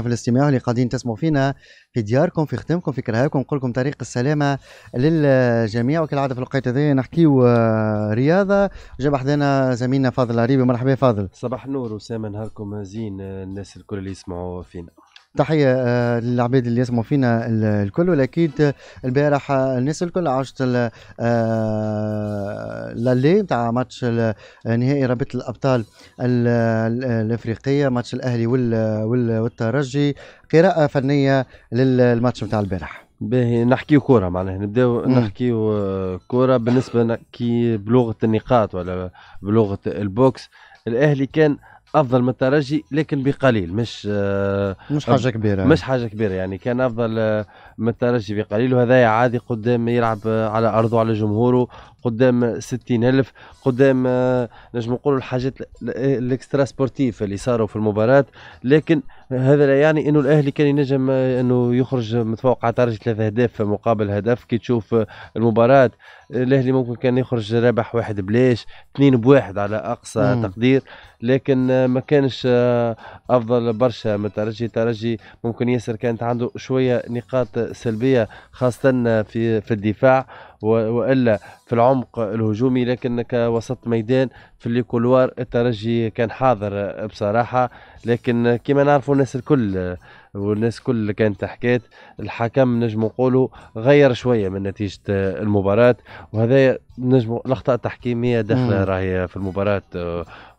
في الاستماع اللي قاعدين تسمعوا فينا في دياركم في ختامكم في كرهاكم نقول لكم طريق السلامه للجميع وكالعاده في الوقت هذا نحكيو آه، رياضه جاب حدانا زميلنا فاضل العريبي مرحبا فاضل صباح النور وسام نهاركم زين آه، الناس الكل اللي يسمعوا فينا تحيه آه، للعباد اللي يسمعوا فينا الكل والاكيد البارح الناس الكل عاشت لالي آه، نتاع ماتش نهائي رابطه الابطال الافريقيه ماتش الاهلي والترجي قراءه فنيه للماتش نتاع البارح باهي نحكيو كوره معناها نبداو نحكيو آه، كوره بالنسبه كي بلغه النقاط ولا بلغه البوكس الاهلي كان افضل من الترجي لكن بقليل مش آه، مش حاجه كبيره مش حاجه كبيره يعني كان افضل آه، الترجي بقليل وهذا عادي قدام يلعب على ارضه على جمهوره قدام الف قدام آه، نجم نقولوا الحاجات الاكسترا سبورتيف اللي صاروا في المباراه لكن هذا لا يعني انه الاهلي كان ينجم آه، انه يخرج متفوق على درجه ثلاثة اهداف مقابل هدف كي تشوف آه، المباراه الاهلي ممكن كان يخرج رابح واحد بلاش اثنين بواحد على اقصى مم. تقدير لكن ما كانش افضل برشا من الترجي الترجي ممكن ياسر كانت عنده شويه نقاط سلبيه خاصه في في الدفاع والا في العمق الهجومي لكن كوسط ميدان في لي كولوار الترجي كان حاضر بصراحه لكن كما نعرفوا الناس الكل والناس الكل اللي كانت تحكيت الحكم نجم نقولوا غير شويه من نتيجه المباراه وهذا نجم الاخطاء التحكيميه داخله راهي في المباراه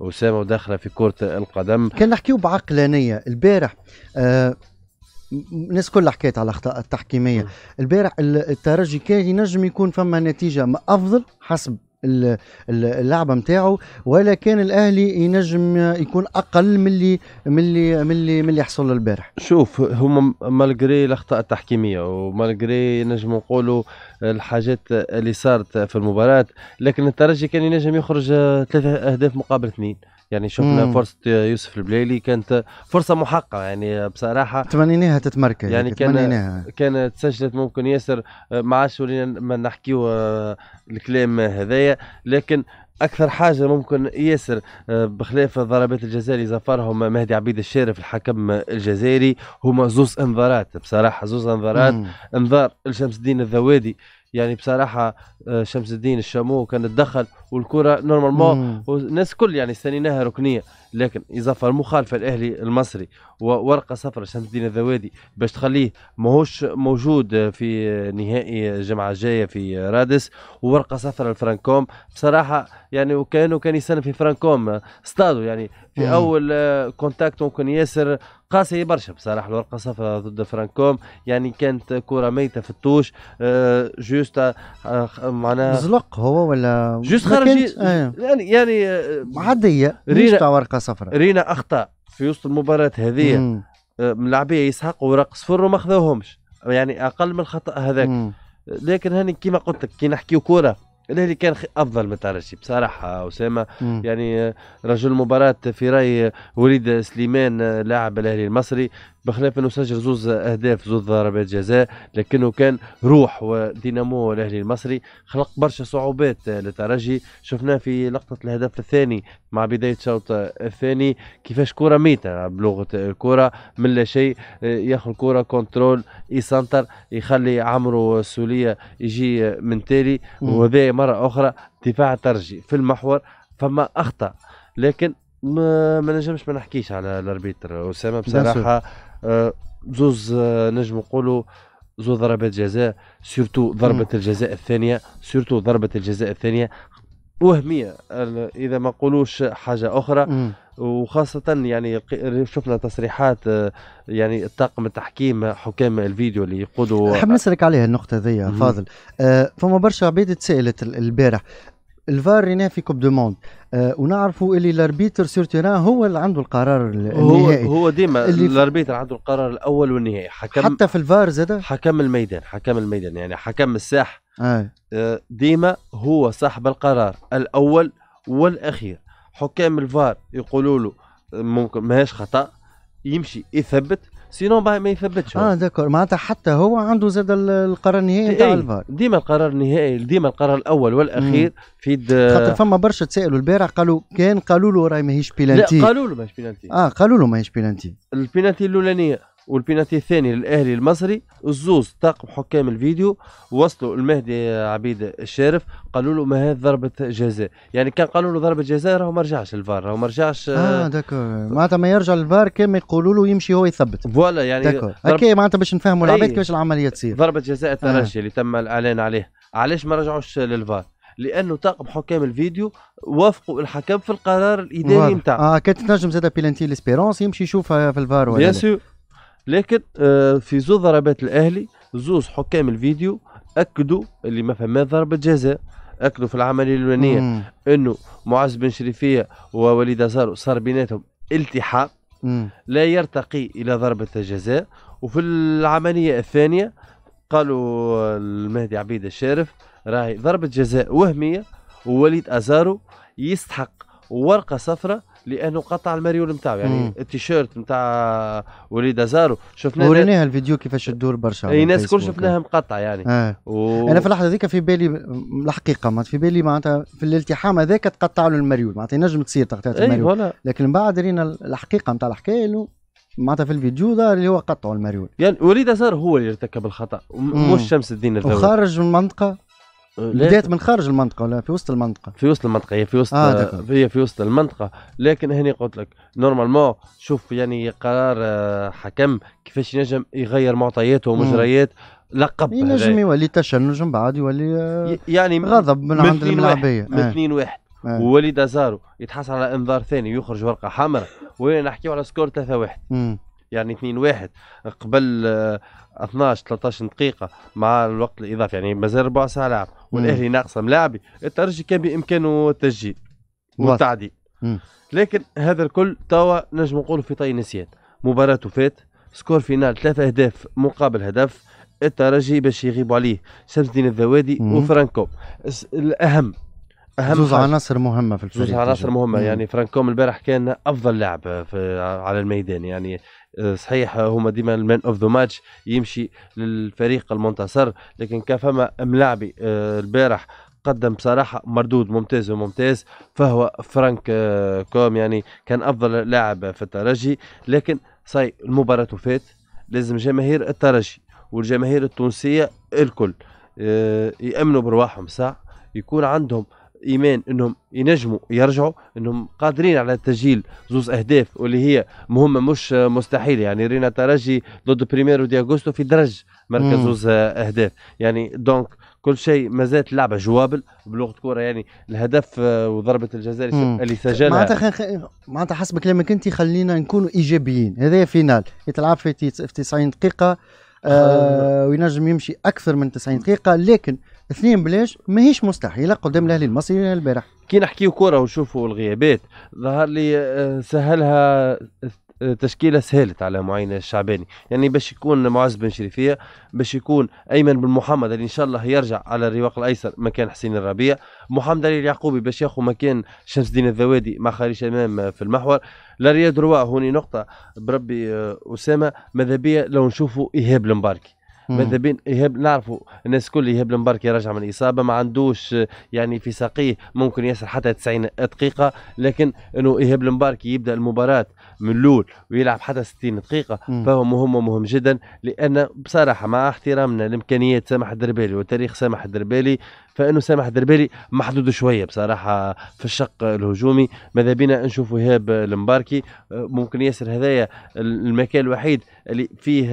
اسامه وداخله في كره القدم كان نحكيو بعقلانيه البارح آه الناس كلها حكيت على الاخطاء التحكيميه البارح الترجي كان ينجم يكون فما نتيجه افضل حسب اللعبه نتاعو ولا كان الاهلي ينجم يكون اقل من اللي من اللي من اللي, من اللي حصل البارح شوف هما مالغري الاخطاء التحكيميه ومالغري نجم نقولوا الحاجات اللي صارت في المباراه لكن الترجي كان ينجم يخرج ثلاثه اهداف مقابل اثنين يعني شفنا مم. فرصه يوسف البليلي كانت فرصه محققه يعني بصراحه تمنيناها تتمركز يعني كان كانت سجلت ممكن ياسر ما عادش ولينا ما نحكيو آه، الكلام هذايا لكن اكثر حاجه ممكن ياسر آه، بخلاف ضربات الجزاء اللي زفرهم مهدي عبيد الشارف الحكم الجزائري هما زوز انذارات بصراحه زوز انذارات انذار الشمس الدين الذوادي يعني بصراحه آه، شمس الدين الشامو كان تدخل والكره نورمالمون والناس الكل يعني استنيناها ركنيه لكن اضافه المخالفه الاهلي المصري وورقه صفراء شمس الدين الذوادي باش تخليه ماهوش موجود في نهائي الجمعه الجايه في رادس وورقه صفراء الفرانكوم بصراحه يعني وكانه كان يسلم في فرانكوم استادو يعني في اول كونتاكت ممكن ياسر قاسية برشا بصراحة الورقة صفراء ضد فرانكوم يعني كانت كرة ميتة في الطوش آه، جوست آه، معناها مزلق هو ولا جوست خارجي آه. يعني يعني عادية ورقة صفراء رينا اخطا في وسط المباراه هذه أه، ملاعبيه يسحق ورق صفر وما خذوهمش يعني اقل من الخطا هذاك لكن هاني كيما قلت لك كي نحكيو كوره الاهلي كان افضل من ترشي بصراحه اسامه يعني أه، رجل المباراه في راي وليد سليمان أه، لاعب الاهلي المصري بخلاف انه سجل زوز اهداف زوز ضربات جزاء لكنه كان روح ودينامو الاهلي المصري خلق برشا صعوبات للترجي شفناه في لقطه الهدف الثاني مع بدايه الشوط الثاني كيفاش كره ميته بلغه الكره من لا شيء ياخذ الكره كنترول يسنتر يخلي عمرو السوليه يجي من تالي وهذا مره اخرى دفاع ترجي في المحور فما اخطا لكن ما, ما نجمش ما نحكيش على الاربيتر اسامه بصراحه آه، زوز آه، نجم نقولوا زوز ضربات جزاء سورتو ضربة الجزاء الثانية سورتو ضربة الجزاء الثانية وهمية إذا ما نقولوش حاجة أخرى وخاصة يعني شفنا تصريحات آه، يعني الطاقم التحكيم حكام الفيديو اللي يقودوا نحب نسألك عليها النقطة هذيا فاضل فما برشا عباد تسألت البارح الفار رينا في كوب دو موند آه ونعرفوا اللي الاربيتر سور هو اللي عنده القرار النهائي هو, هو ديما الاربيتر عنده القرار الاول والنهائي حكم حتى في الفار زاد حكم الميدان حكم الميدان يعني حكم الساحه آه. آه ديما هو صاحب القرار الاول والاخير حكام الفار يقولوا له آه، ممكن ماهيش خطا يمشي يثبت سينون باهي ما يثبتش اه داكور معناتها حتى هو عنده زاد القرار النهائي إيه، نتاع ايه؟ الفار ديما القرار النهائي ديما القرار الاول والاخير مم. في د... خاطر فما برشا تسالوا البارح قالوا كان قالوا له راهي ماهيش بيلانتي لا قالوا له ماهيش بيلانتي اه قالوا له ماهيش بيلانتي البيلانتي الاولانيه والبيناتي الثاني للاهلي المصري الزوز طاقم حكام الفيديو وصلوا المهدي عبيد الشارف قالوا له ما هي ضربه جزاء يعني كان قالوا له ضربه جزاء راهو ما رجعش للفار راهو ما رجعش اه داكور معناتها ما يرجع للفار كما يقولوا له يمشي هو يثبت فوالا يعني داكور اوكي معناتها باش نفهموا العباد كيفاش العمليه تصير ضربه جزاء الترجي آه. اللي تم الاعلان عليه علاش ما رجعوش للفار لانه طاقم حكام الفيديو وافقوا الحكم في القرار الاداري نتاعو اه كانت تنجم زاد بيلانتي ليسبيرونس يمشي يشوفها في الفار ولا بيان سور لكن آه، في زوز ضربات الاهلي زوز حكام الفيديو اكدوا اللي ما فما ضربه جزاء اكدوا في العمليه الاولانيه انه معز بن شريفيه ووليد ازارو صار بيناتهم التحام لا يرتقي الى ضربه الجزاء وفي العمليه الثانيه قالوا آه، المهدي عبيد الشارف راهي ضربه جزاء وهميه ووليد ازارو يستحق ورقه صفراء لانه قطع الماريول نتاعو يعني التيشيرت نتاع وليد ازارو شفنا وريناها الفيديو كيفاش تدور برشا اي ناس كل شفناها مقطعه يعني آه. و... انا في اللحظه هذيك في بالي الحقيقه ما في بالي معناتها في الالتحام هذاك تقطع له الماريول معناتها نجم تصير تقطيعه الماريول أيه لكن من بعد رينا الحقيقه نتاع الحكايه انه معناتها في الفيديو ظهر اللي هو قطعوا المريول يعني وليد ازار هو اللي ارتكب الخطا مش شمس الدين الفوري وخرج من المنطقه آه، بدات من خارج المنطقه ولا في وسط المنطقه في وسط المنطقه هي في وسط آه هي في وسط المنطقه لكن هني قلت لك نورمالمون شوف يعني قرار آه، حكم كيفاش ينجم يغير معطياته ومجريات لقب ينجم يولي تشنج من بعد يولي آه، يعني غضب من, من عند الملاعبيه من اثنين واحد آه. ووليد ازارو يتحصل على انذار ثاني ويخرج ورقه حمراء وانا نحكيو على سكور 3 1 يعني 2 واحد قبل 12 13 دقيقه مع الوقت الاضافي يعني مازال ربع ساعه لعب والاهلي ناقصه ملاعبي الترجي كان بامكانه التسجيل والتعديل لكن هذا الكل توا نجم نقولوا في طي نسيان مباراه فات سكور فينال ثلاثة اهداف مقابل هدف الترجي باش يغيبوا عليه شمس الدين الذوادي وفرانكو الاهم اهم زوز عناصر مهمه في الفريق زوز عناصر مهمه مم. يعني فرانكوم البارح كان افضل لاعب آه، آه، على الميدان يعني آه، صحيح هما ديما المان اوف ذا ماتش يمشي للفريق المنتصر لكن كان فما ملاعبي البارح قدم بصراحه مردود ممتاز وممتاز فهو فرانك كوم يعني كان افضل لاعب في الترجي لكن صاي المباراه فات لازم جماهير الترجي والجماهير التونسيه الكل يامنوا برواحهم ساعه يكون عندهم ايمان انهم ينجموا يرجعوا انهم قادرين على تسجيل زوز اهداف واللي هي مهمه مش مستحيله يعني رينا ترجي ضد بريميرو دي اغوستو في درج مركز زوز اهداف يعني دونك كل شيء ما زالت لعبه جوابل بلغه كوره يعني الهدف وضربه الجزاء اللي سجلها معناتها خ... معناتها حسب كلامك انت خلينا نكونوا ايجابيين هذا فينال يتلعب في 90 دقيقه آه وينجم يمشي اكثر من 90 دقيقه لكن اثنين بلاش ماهيش مستحيله قدام الاهلي المصري البارح كي نحكيو كره ونشوفوا الغيابات ظهر لي آه، سهلها آه، تشكيله سهلت على معين الشعباني يعني باش يكون معز بن شريفيه باش يكون ايمن بن محمد اللي ان شاء الله يرجع على الرواق الايسر مكان حسين الربيع محمد علي اليعقوبي باش ياخذ مكان شمس الدين الذوادي مع خارج امام آه، في المحور لرياض روا هوني نقطه بربي اسامه ماذا بيا لو نشوفوا ايهاب المباركي ماذا بين ايهاب نعرفوا الناس الكل ايهاب المباركي راجع من الاصابه ما عندوش يعني في ساقيه ممكن يسر حتى 90 دقيقه لكن انه ايهاب المباركي يبدا المباراه من الاول ويلعب حتى 60 دقيقه فهو مهم ومهم جدا لان بصراحه مع احترامنا لامكانيات سامح الدربالي وتاريخ سامح الدربالي فانه سامح الدربالي محدود شويه بصراحه في الشق الهجومي ماذا بينا نشوف ايهاب المباركي ممكن ياسر هذايا المكان الوحيد اللي فيه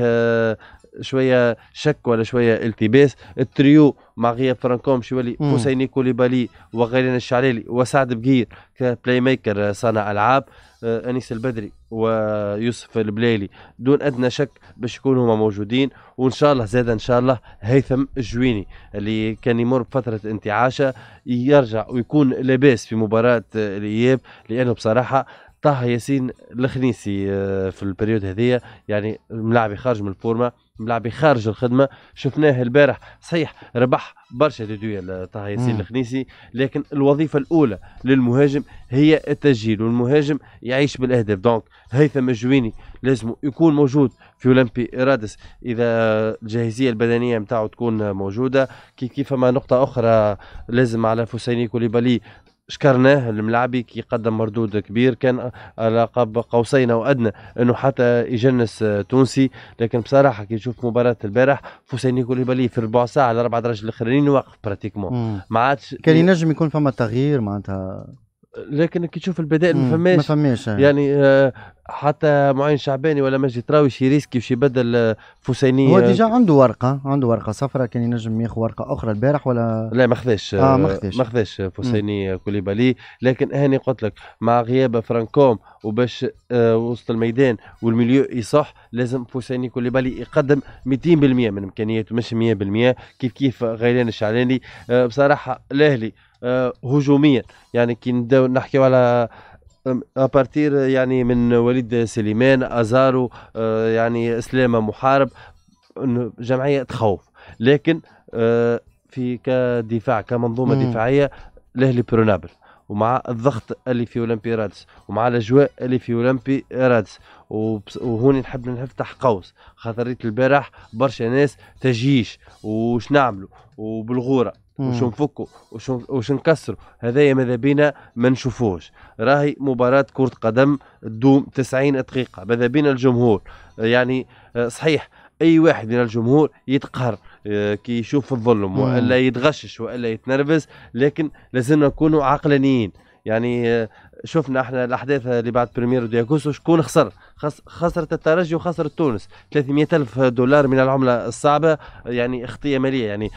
شويه شك ولا شويه التباس التريو مع غياب فرانكوم باش يولي حسيني كوليبالي وغيرنا الشعلالي وسعد بقير كبلاي ميكر آه، صانع العاب آه، انيس البدري ويوسف البلايلي دون ادنى شك باش يكونوا هما موجودين وان شاء الله زاد ان شاء الله هيثم الجويني اللي كان يمر بفتره انتعاشه يرجع ويكون لاباس في مباراه الاياب لانه بصراحه طه ياسين الخنيسي آه، في البريود هذية يعني ملاعبي خارج من الفورمه ملاعبي خارج الخدمه شفناه البارح صحيح ربح برشا ديدويا طه ياسين الخنيسي لكن الوظيفه الاولى للمهاجم هي التسجيل والمهاجم يعيش بالاهداف دونك هيثم الجويني لازم يكون موجود في اولمبي رادس اذا الجاهزيه البدنيه نتاعو تكون موجوده كيف كيف فما نقطه اخرى لازم على فوسيني كوليبالي شكرناه الملاعبي كي قدم مردود كبير كان على قوسين او ادنى انه حتى يجنس تونسي لكن بصراحه كي نشوف مباراه البارح فوسيني كوليبالي في ربع ساعه على ربع درجه الاخرين واقف براتيكمون ما عادش كان ينجم يكون فما تغيير معناتها لكن كي تشوف البدائل ما فماش ما فماش آه. يعني آه، حتى معين شعباني ولا مجدي تراوي شي ريسكي وشي بدل آه، فسيني هو ديجا عنده ورقه عنده ورقه صفراء كان ينجم ياخذ ورقه اخرى البارح ولا لا ما خذاش آه ما خذاش ما خذاش فسيني كوليبالي لكن هاني قلت لك مع غياب فرانكوم وباش آه وسط الميدان والميليو يصح لازم فوسيني كوليبالي يقدم 200% من امكانياته مش 100% كيف كيف غيلان الشعلاني آه بصراحه الاهلي آه، هجوميا يعني كي نبداو نحكيو على ابارتير يعني من وليد سليمان ازارو آه، يعني اسلامه محارب جمعيه تخوف لكن آه، في كدفاع كمنظومه مم. دفاعيه الاهلي برونابل ومع الضغط اللي في اولمبي رادس ومع الاجواء اللي في اولمبي رادس وهوني نحب نفتح قوس خاطر البارح برشا ناس تجيش وش نعملوا وبالغوره وش نفكوا وش وش نكسروا هذايا ماذا بينا ما نشوفوش راهي مباراه كره قدم تدوم 90 دقيقه ماذا بينا الجمهور يعني آه، صحيح اي واحد من الجمهور يتقهر آه، كي يشوف الظلم والا يتغشش والا يتنرفز لكن لازم نكونوا عقلانيين يعني آه، شفنا احنا الاحداث اللي بعد بريمير دياكوسو شكون خسر خس خسرت الترجي وخسرت تونس 300 الف دولار من العمله الصعبه يعني اخطيه ماليه يعني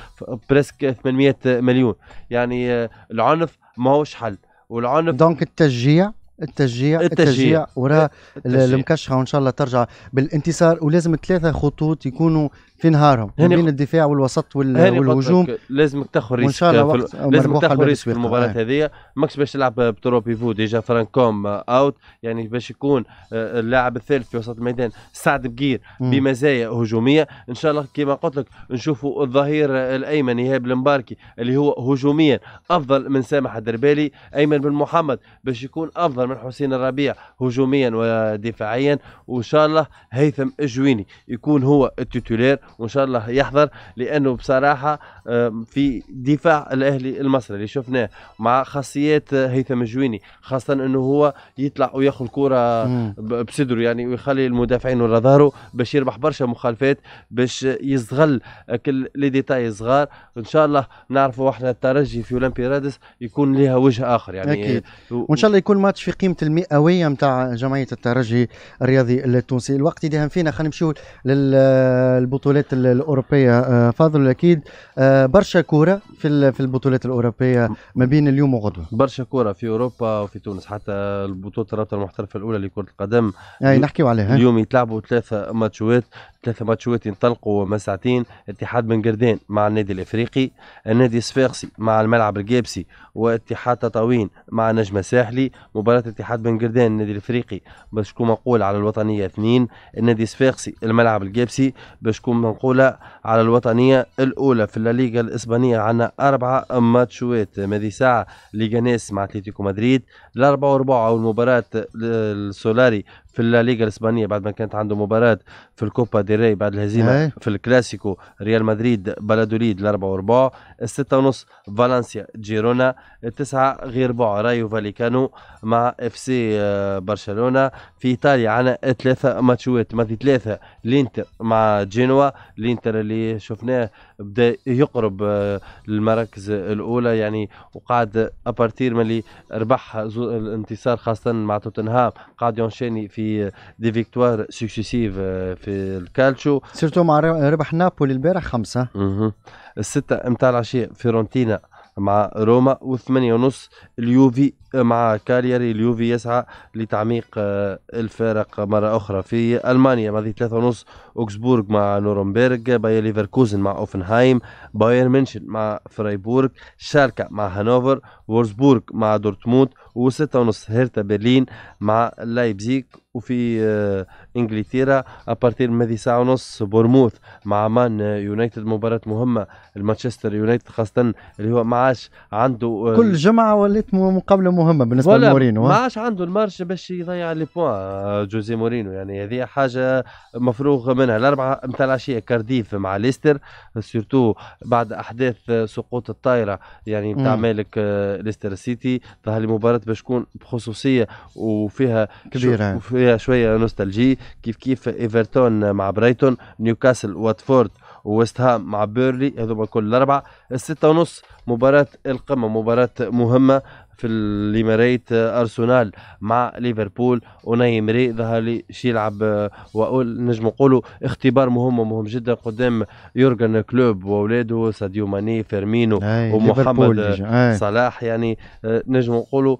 بريسك 800 مليون يعني آه، العنف ماهوش حل والعنف دونك التشجيع التشجيع التشجيع, وراء المكشخه وان شاء الله ترجع بالانتصار ولازم ثلاثه خطوط يكونوا في نهارهم يعني بين الدفاع والوسط والهجوم لازم تاخذ ريسك وان شاء الله لازم تاخذ ريسك في المباراه آه. هذه ماكش باش تلعب بترو ديجا فرانكوم اوت يعني باش يكون آه، اللاعب الثالث في وسط الميدان سعد بقير بمزايا هجوميه ان شاء الله كما قلت لك نشوفوا الظهير الايمن ايهاب المباركي اللي هو هجوميا افضل من سامح الدربالي ايمن بن محمد باش يكون افضل من حسين الربيع هجوميا ودفاعيا وان شاء الله هيثم الجويني يكون هو التيتولير وان شاء الله يحضر لانه بصراحه آه، في دفاع الاهلي المصري اللي شفناه مع خاصيات هيثم الجويني خاصه انه هو يطلع وياخذ كره بصدره يعني ويخلي المدافعين ورا ظهره باش يربح برشا مخالفات باش يستغل كل لي ديتاي صغار ان شاء الله نعرفوا احنا الترجي في اولمبي رادس يكون لها وجه اخر يعني اكيد وان شاء الله يكون ماتش في القيمه المئويه نتاع جمعيه الترجي الرياضي التونسي الوقت يدهم فينا خلينا نمشيو للبطولات الاوروبيه آه، فاضل اكيد آه، برشا كوره في في البطولات الاوروبيه ما بين اليوم وغدوه برشا كوره في اوروبا وفي تونس حتى البطوله الرابطه المحترفه الاولى لكره القدم اي نحكيو عليها اليوم يتلعبوا ثلاثه ماتشوات ثلاثة ماتشات ينطلقوا ساعتين اتحاد بن قردان مع النادي الافريقي النادي الصفاقسي مع الملعب الجابسي واتحاد تطاوين مع نجمة ساحلي مباراة اتحاد بن قردان النادي الافريقي باش تكون منقولة على الوطنية اثنين النادي الصفاقسي الملعب الجابسي باش تكون منقولة على الوطنية الاولى في الليغا الاسبانية عندنا اربعة ماتشات ماذي ساعة ليغا ناس مع أتليتيكو مدريد الاربعة وربعة والمباراة السولاري في الليغا الاسبانيه بعد ما كانت عنده مباراه في الكوبا دي ديري بعد الهزيمه إيه. في الكلاسيكو ريال مدريد بلادوليد الاربعه وربع السته ونص فالنسيا جيرونا التسعه غير بوع رايو فاليكانو مع اف سي آه، برشلونه في ايطاليا عنا ثلاثه ماتشوات ماتي ثلاثه الانتر مع جينوا الانتر اللي شفناه بدا يقرب آه، للمراكز الاولى يعني وقعد ابارتير ملي ربح الانتصار خاصه مع توتنهام قعد ينشيني في في دي فيكتوار سكسيسيف في الكالتشو سيرتو مع ربح نابولي البارح خمسه اها السته نتاع العشيه فيرونتينا مع روما والثمانية ونص اليوفي مع كالياري اليوفي يسعى لتعميق آه، الفارق مرة أخرى في ألمانيا ماضي ثلاثة ونص أوكسبورغ مع نورنبرغ باير ليفركوزن مع أوفنهايم باير منشن مع فرايبورغ شاركة مع هانوفر وورزبورغ مع دورتموند وستة ونص هيرتا برلين مع لايبزيك وفي آه، انجلترا ابارتير من هذه ساعه ونص بورموث مع مان يونايتد مباراه مهمه المانشستر يونايتد خاصه اللي هو معاش عنده آه، كل جمعه ولات مقابله مهمه مهمه بالنسبه لمورينو ما عادش عنده المارش باش يضيع لي بوان جوزي مورينو يعني هذه حاجه مفروغ منها الاربعه نتاع العشيه كارديف مع ليستر سورتو بعد احداث سقوط الطائره يعني نتاع مالك آه، ليستر سيتي ظهر لي مباراه باش تكون بخصوصيه وفيها كبيره وفيها شويه نوستالجي كيف كيف ايفرتون مع برايتون نيوكاسل واتفورد وست هام مع بيرلي هذوما كل الاربعه الستة ونص مباراة القمة مباراة مهمة في الامارات آه، ارسنال مع ليفربول اوناي مري ظهر لي يلعب آه، واقول نجم نقولوا اختبار مهم ومهم جدا قدام يورجن كلوب واولاده ساديو ماني فيرمينو ومحمد آه، صلاح يعني نجم نقولوا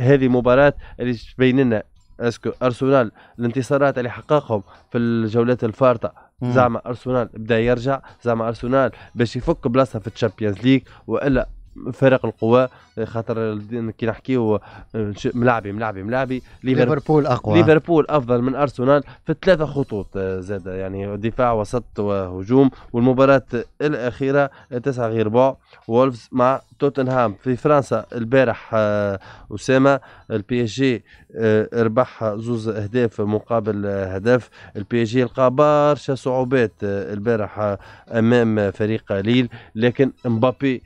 هذه مباراة اللي تبين لنا اسكو ارسنال الانتصارات اللي حققهم في الجولات الفارطه زعما ارسنال بدا يرجع زعما ارسنال باش يفك بلاصه في الشامبيونز ليج والا فرق القوى خاطر كي نحكيو ملاعبي ملاعبي ملاعبي ليفربول اقوى ليفربول افضل من ارسنال في ثلاثه خطوط آه، زاد يعني دفاع وسط وهجوم والمباراه الاخيره تسعة غير بوع وولفز مع توتنهام في فرنسا البارح آه، اسامه البي اس آه، جي ربح زوز اهداف مقابل هدف البي اس جي لقى برشا صعوبات البارح امام فريق ليل لكن مبابي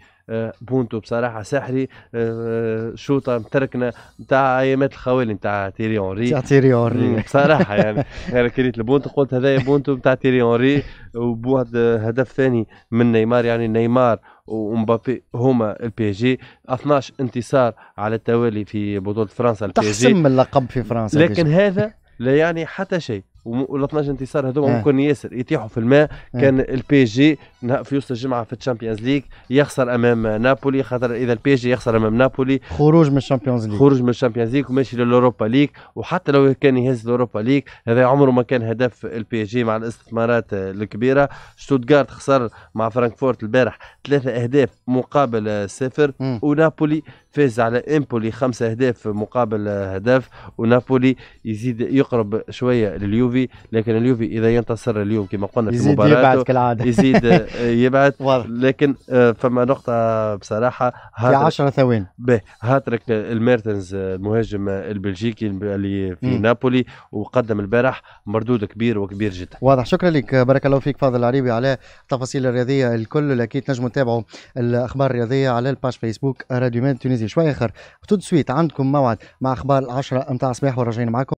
بونتو بصراحه سحري آه، شوطه متركنه نتاع ايامات الخوالي نتاع تيري اونري نتاع تيري اونري بصراحه يعني انا يعني كريت البونتو قلت هذايا بونتو نتاع تيري اونري وبعد هدف ثاني من نيمار يعني نيمار ومبابي هما البي جي 12 انتصار على التوالي في بطوله فرنسا البي جي تحسم اللقب في فرنسا لكن هذا لا يعني حتى شيء وال 12 انتصار هذوما إيه. ممكن ياسر يتيحوا في الماء إيه. كان البي جي في وسط الجمعه في الشامبيونز ليج يخسر امام نابولي خاطر اذا البي جي يخسر امام نابولي خروج من الشامبيونز ليج خروج من الشامبيونز ليج وماشي للاوروبا ليج وحتى لو كان يهز الاوروبا ليج هذا عمره ما كان هدف البي جي مع الاستثمارات الكبيره شتوتغارت خسر مع فرانكفورت البارح ثلاثه اهداف مقابل صفر ونابولي فاز على امبولي خمسة اهداف مقابل هدف ونابولي يزيد يقرب شويه لليوفي لكن اليوفي اذا ينتصر اليوم كما قلنا في المباراه يزيد كالعاده يزيد يبعد لكن آه، فما نقطة بصراحة في 10 ثواني هاتريك الميرتنز المهاجم البلجيكي اللي في مم. نابولي وقدم البارح مردود كبير وكبير جدا واضح شكرا لك بارك الله فيك فاضل العريبي على التفاصيل الرياضية الكل أكيد نجموا تتابعوا الأخبار الرياضية على الباج فيسبوك راديو مان تونسي شوي آخر تو سويت عندكم موعد مع أخبار العشرة متاع الصباح وراجعين معكم